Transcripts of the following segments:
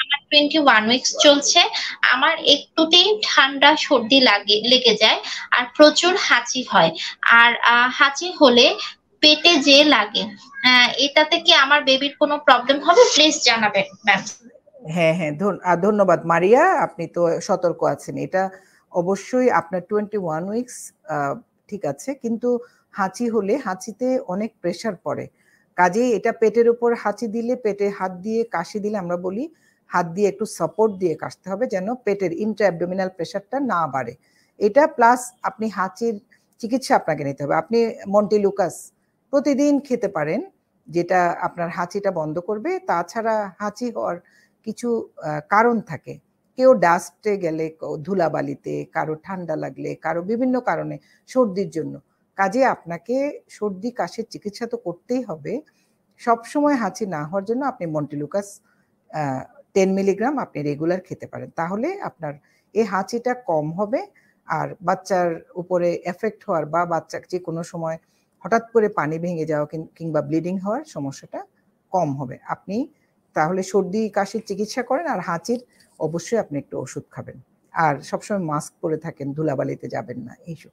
আমার twenty one weeks চলছে আমার একটুতেই ঠান্ডা সর্দি লাগে লেগে যায় আর প্রচুর হাঁচি হয় আর হাঁচি হলে পেটে যে লাগে এটাতে কি আমার বেবির কোনো প্রবলেম হবে প্লিজ জানাবেন ম্যাম হ্যাঁ হ্যাঁ ধন্যবাদ মারিয়া আপনি তো সতর্ক আছেন এটা অবশ্যই আপনার টোয়েন্টি ওয়ান উইকস ঠিক আছে কিন্তু হাঁচি হলে হাঁচিতে অনেক প্রেশার পড়ে কাজেই এটা পেটের উপর হাঁচি দিলে পেটে হাত দিয়ে কাশি দিলে আমরা বলি হাত দিয়ে একটু সাপোর্ট দিয়ে কাশতে হবে যেন পেটের ইন্ট্রা অ্যাবডোমিনাল প্রেশারটা না বাড়ে এটা প্লাস আপনি হাঁচির চিকিৎসা আপনাকে নিতে হবে আপনি মন্টিলুকাস প্রতিদিন খেতে পারেন যেটা আপনার হাঁচিটা বন্ধ করবে তাছাড়া হাঁচি হওয়ার কিছু কারণ থাকে কেউ ডাস্টে গেলে ধুলাবালিতে কারো ঠান্ডা লাগলে কারো বিভিন্ন কারণে সর্দির জন্য কাজে আপনাকে সর্দি কাশির চিকিৎসা তো করতেই হবে সবসময় হাঁচি না হওয়ার জন্য আপনি মন্টিলুকাস টেন মিলিগ্রাম আপনি রেগুলার খেতে পারেন তাহলে আপনার এই হাঁচিটা কম হবে আর বাচ্চার উপরে এফেক্ট হওয়ার বা বাচ্চা যে কোনো সময় হঠাৎ করে পানি ভেঙে যাওয়া কিংবা ব্লিডিং হওয়ার সমস্যাটা কম হবে আপনি তাহলে সর্দি কাশির চিকিৎসা করেন আর হাঁচির অবশ্যই আপনি একটু ওষুধ খাবেন আর সবসময় মাস্ক পরে থাকেন ধুলাবালিতে যাবেন না এইসব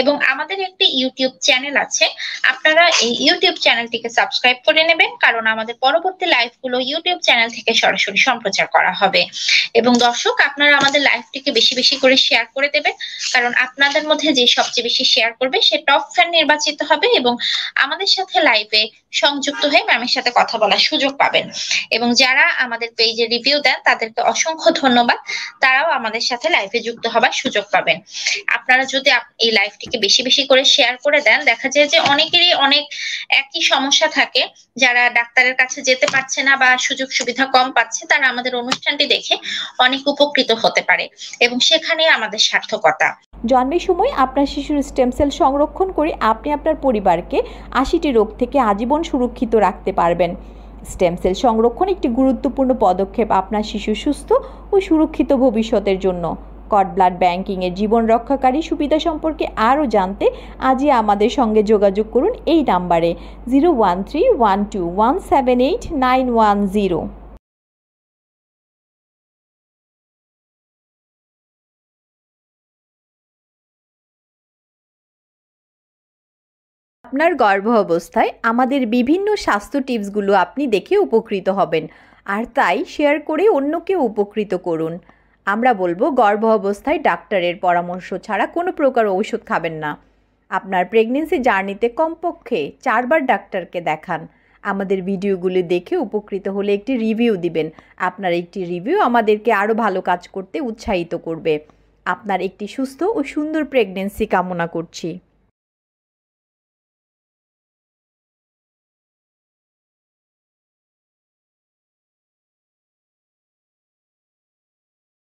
এবং আমাদের একটি ইউটিউব চ্যানেল আছে আপনারা এই ইউটিউব চ্যানেলটিকে সাবস্ক্রাইব করে নেবেন কারণ আমাদের পরবর্তী লাইভগুলো ইউটিউব চ্যানেল থেকে সরাসরি সম্প্রচার করা হবে এবং দর্শক আপনারা আমাদের লাইভটিকে বেশি বেশি করে শেয়ার করে দেবেন কারণ আপনাদের মধ্যে যে সবচেয়ে বেশি শেয়ার করবে সে টপ ফ্যান নির্বাচিত হবে এবং আমাদের সাথে লাইভে সংযুক্ত হয়ে ম্যামের সাথে কথা বলার সুযোগ পাবেন এবং যারা আমাদের পেজে রিভিউ দেন তাদেরকে অসংখ্য ধন্যবাদ তারাও আমাদের সাথে লাইভে যুক্ত হবার সুযোগ পাবেন আপনারা যদি এই লাইভটিকে বেশি বেশি করে শেয়ার করে দেন দেখা যায় যে অনেকেরই অনেক একই সমস্যা থাকে যারা ডাক্তারের কাছে যেতে পারছে না বা সুযোগ সুবিধা কম পাচ্ছে তারা আমাদের অনুষ্ঠানটি দেখে অনেক উপকৃত হতে পারে এবং সেখানে আমাদের সার্থকতা জন্মের সময় আপনার শিশুর স্টেম সেল সংরক্ষণ করে আপনি আপনার পরিবারকে আশিটি রোগ থেকে আজীবন সুরক্ষিত রাখতে পারবেন স্টেম সেল সংরক্ষণ একটি গুরুত্বপূর্ণ পদক্ষেপ আপনার শিশু সুস্থ ও সুরক্ষিত ভবিষ্যতের জন্য কট ব্লাড ব্যাংকিংয়ের জীবন রক্ষাকারী সুবিধা সম্পর্কে আরও জানতে আজই আমাদের সঙ্গে যোগাযোগ করুন এই নাম্বারে zero one three one two one seven eight nine one zero আপনার গর্ভ অবস্থায় আমাদের বিভিন্ন স্বাস্থ্য টিপসগুলো আপনি দেখে উপকৃত হবেন আর তাই শেয়ার করে অন্যকে উপকৃত করুন আমরা বলবো গর্ভ অবস্থায় ডাক্তারের পরামর্শ ছাড়া কোনো প্রকার ঔষধ খাবেন না আপনার প্রেগনেন্সি জার্নিতে কমপক্ষে চারবার ডাক্তারকে দেখান আমাদের ভিডিওগুলি দেখে উপকৃত হলে একটি রিভিউ দিবেন আপনার একটি রিভিউ আমাদেরকে আরও ভালো কাজ করতে উৎসাহিত করবে আপনার একটি সুস্থ ও সুন্দর প্রেগনেন্সি কামনা করছি